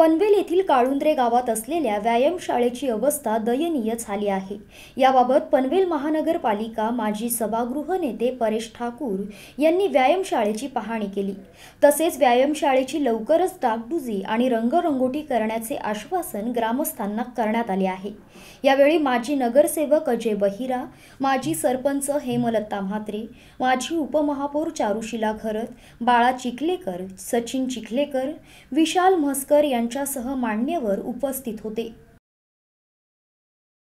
पनवेल येथील काळुंद्रे गावात असलेल्या व्यायामशाळेची अवस्था दयनीय झाली आहे याबाबत पनवेल महानगरपालिका माजी सभागृह नेते परेश ठाकूर यांनी व्यायामशाळेची पाहणी केली तसेच व्यायामशाळेची लवकरच डागडुजी आणि रंगरंगोटी करण्याचे आश्वासन ग्रामस्थांना करण्यात आले आहे यावेळी माजी नगरसेवक अजय बहिरा माजी सरपंच हेमलता म्हात्रे माजी उपमहापौर चारुशिला खरत बाळा चिखलेकर सचिन चिखलेकर विशाल म्हस्कर यांच्या यांच्यासह मान्यवर उपस्थित होते